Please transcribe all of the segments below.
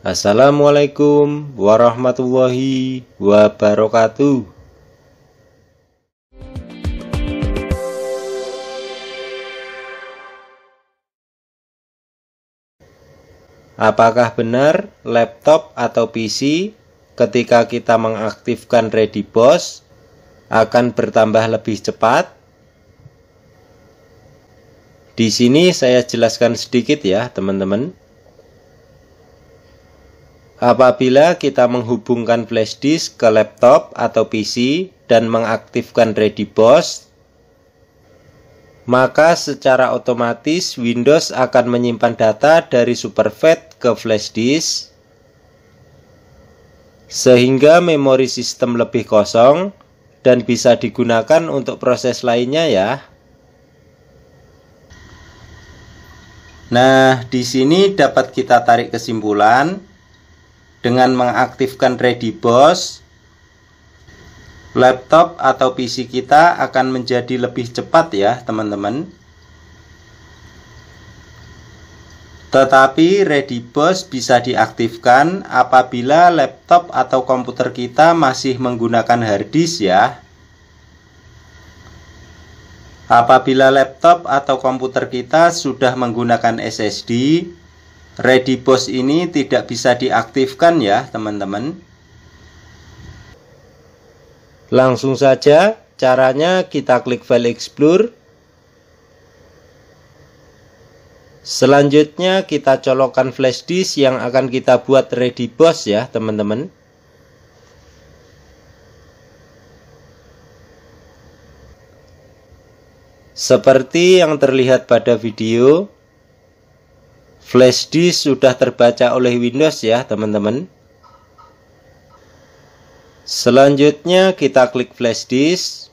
Assalamualaikum warahmatullahi wabarakatuh. Apakah benar laptop atau PC ketika kita mengaktifkan ReadyBoss akan bertambah lebih cepat? Di sini saya jelaskan sedikit ya, teman-teman. Apabila kita menghubungkan flash disk ke laptop atau PC dan mengaktifkan ReadyBIOS, maka secara otomatis Windows akan menyimpan data dari SuperFAT ke flash disk sehingga memori sistem lebih kosong dan bisa digunakan untuk proses lainnya ya. Nah, di sini dapat kita tarik kesimpulan dengan mengaktifkan ready boss laptop atau PC kita akan menjadi lebih cepat ya teman-teman tetapi ready boss bisa diaktifkan apabila laptop atau komputer kita masih menggunakan harddisk ya apabila laptop atau komputer kita sudah menggunakan SSD ready boss ini tidak bisa diaktifkan ya teman-teman langsung saja caranya kita klik file explore selanjutnya kita colokkan flash disk yang akan kita buat ready boss ya teman-teman seperti yang terlihat pada video flash disk sudah terbaca oleh Windows ya teman-teman selanjutnya kita klik flash disk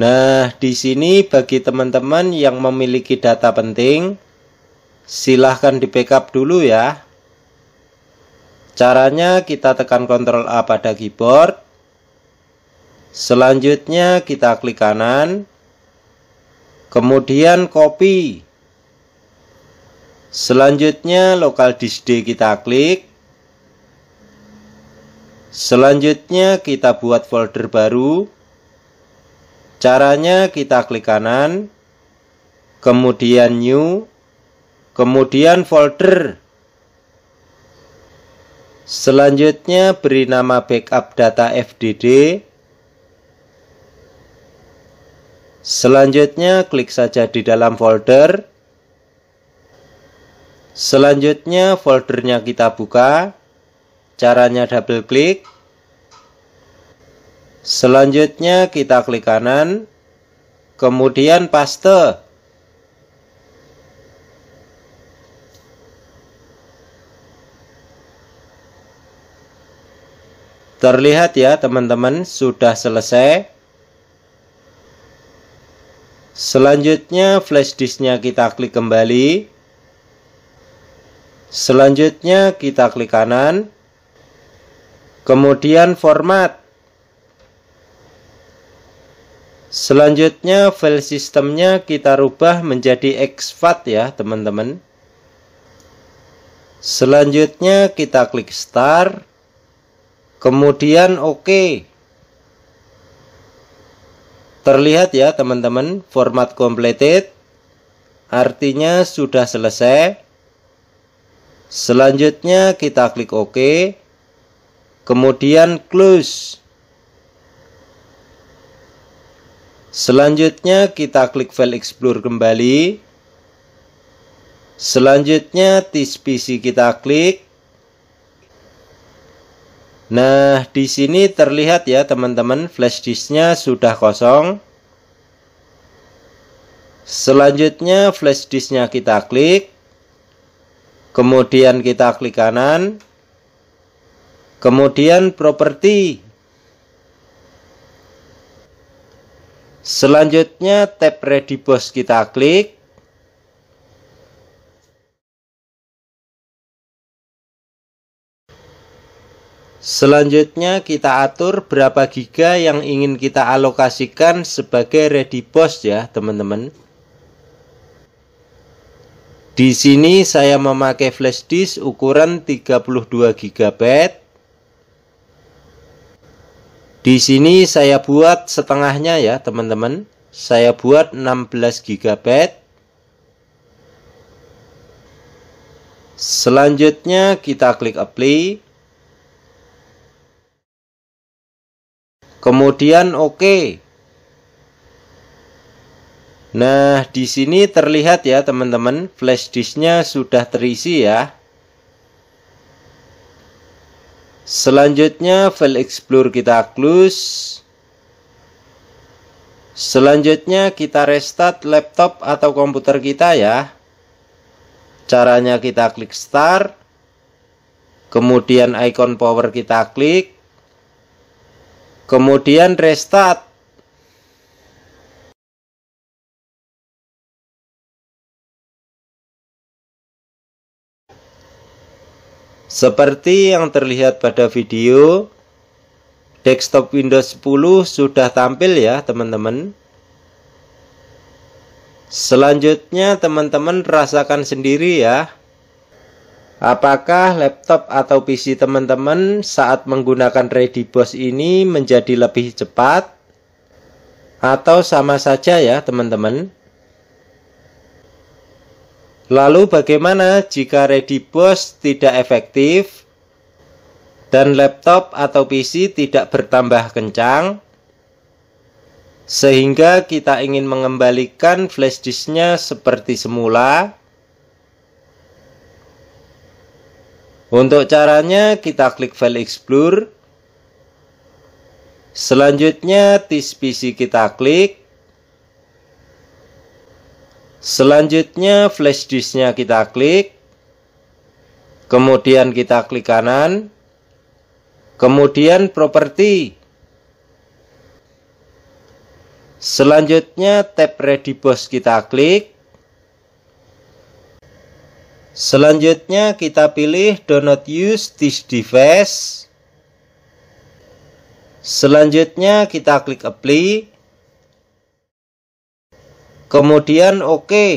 nah di sini bagi teman-teman yang memiliki data penting silahkan di backup dulu ya caranya kita tekan Ctrl A pada keyboard selanjutnya kita klik kanan kemudian copy Selanjutnya lokal disk D kita klik. Selanjutnya kita buat folder baru. Caranya kita klik kanan, kemudian new, kemudian folder. Selanjutnya beri nama backup data FDD. Selanjutnya klik saja di dalam folder. Selanjutnya foldernya kita buka. Caranya double klik. Selanjutnya kita klik kanan. Kemudian paste. Terlihat ya teman-teman sudah selesai. Selanjutnya flash disknya kita klik kembali. Selanjutnya kita klik kanan. Kemudian format. Selanjutnya file sistemnya kita rubah menjadi exFAT ya teman-teman. Selanjutnya kita klik start. Kemudian OK. Terlihat ya teman-teman format completed. Artinya sudah selesai. Selanjutnya kita klik OK. Kemudian close. Selanjutnya kita klik file explore kembali. Selanjutnya tis PC kita klik. Nah, di sini terlihat ya teman-teman flash disknya sudah kosong. Selanjutnya flash disknya kita klik. Kemudian kita klik kanan. Kemudian properti. Selanjutnya tab ready boss kita klik. Selanjutnya kita atur berapa giga yang ingin kita alokasikan sebagai ready boss ya teman-teman. Di sini saya memakai flash disk ukuran 32 GB. Di sini saya buat setengahnya ya, teman-teman. Saya buat 16 GB. Selanjutnya kita klik apply. Kemudian oke. Okay. Nah, di sini terlihat ya teman-teman, flash disknya sudah terisi ya. Selanjutnya file explore kita close. Selanjutnya kita restart laptop atau komputer kita ya. Caranya kita klik start. Kemudian icon power kita klik. Kemudian restart. Seperti yang terlihat pada video, desktop Windows 10 sudah tampil ya teman-teman. Selanjutnya teman-teman rasakan sendiri ya. Apakah laptop atau PC teman-teman saat menggunakan Readyboss ini menjadi lebih cepat? Atau sama saja ya teman-teman? Lalu bagaimana jika Redibos tidak efektif dan laptop atau PC tidak bertambah kencang? Sehingga kita ingin mengembalikan flash disknya seperti semula. Untuk caranya kita klik file explorer. Selanjutnya disk PC kita klik. Selanjutnya flash disknya kita klik. Kemudian kita klik kanan. Kemudian properti. Selanjutnya tab ready boss kita klik. Selanjutnya kita pilih do not use this device. Selanjutnya kita klik apply. Kemudian oke. Okay.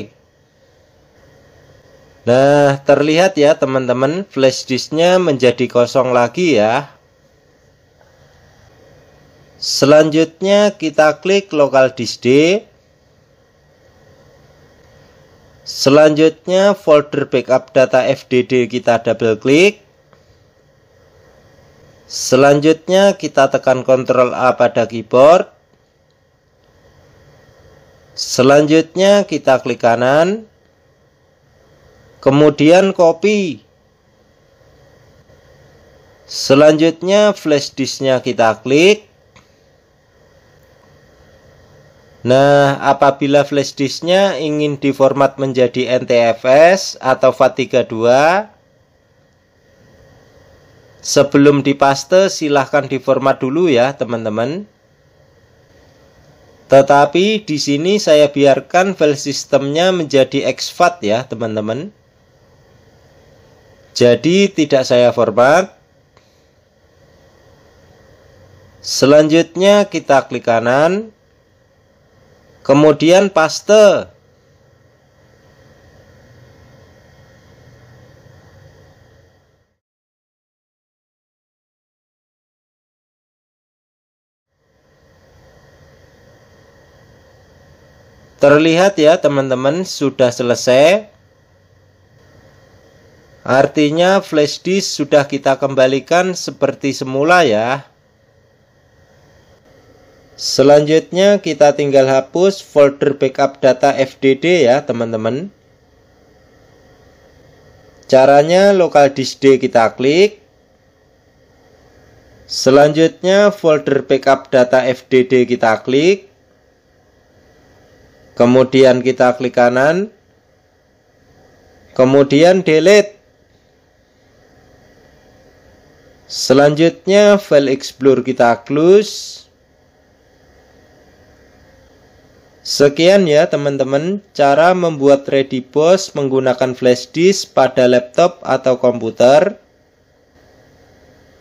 Nah, terlihat ya teman-teman, flash disknya menjadi kosong lagi ya. Selanjutnya kita klik local disk D. Selanjutnya folder backup data FDD kita double klik. Selanjutnya kita tekan Ctrl A pada keyboard. Selanjutnya kita klik kanan. Kemudian copy. Selanjutnya flash disknya kita klik. Nah, apabila flash disknya ingin diformat menjadi NTFS atau FAT32, sebelum dipaste silahkan diformat dulu ya teman-teman. Tetapi di sini saya biarkan file sistemnya menjadi exFAT ya teman-teman. Jadi tidak saya format. Selanjutnya kita klik kanan. Kemudian paste. Terlihat ya teman-teman sudah selesai Artinya flash disk sudah kita kembalikan seperti semula ya Selanjutnya kita tinggal hapus folder backup data FDD ya teman-teman Caranya local disk D kita klik Selanjutnya folder backup data FDD kita klik Kemudian kita klik kanan. Kemudian delete. Selanjutnya file explore kita close. Sekian ya teman-teman cara membuat ready boss menggunakan flash disk pada laptop atau komputer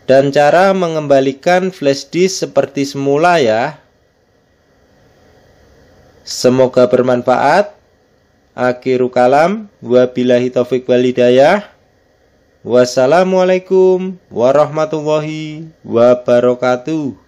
dan cara mengembalikan flash disk seperti semula ya Semoga bermanfaat. Akhiru kalam, wabillahi taufik walidayah. Wassalamualaikum warahmatullahi wabarakatuh.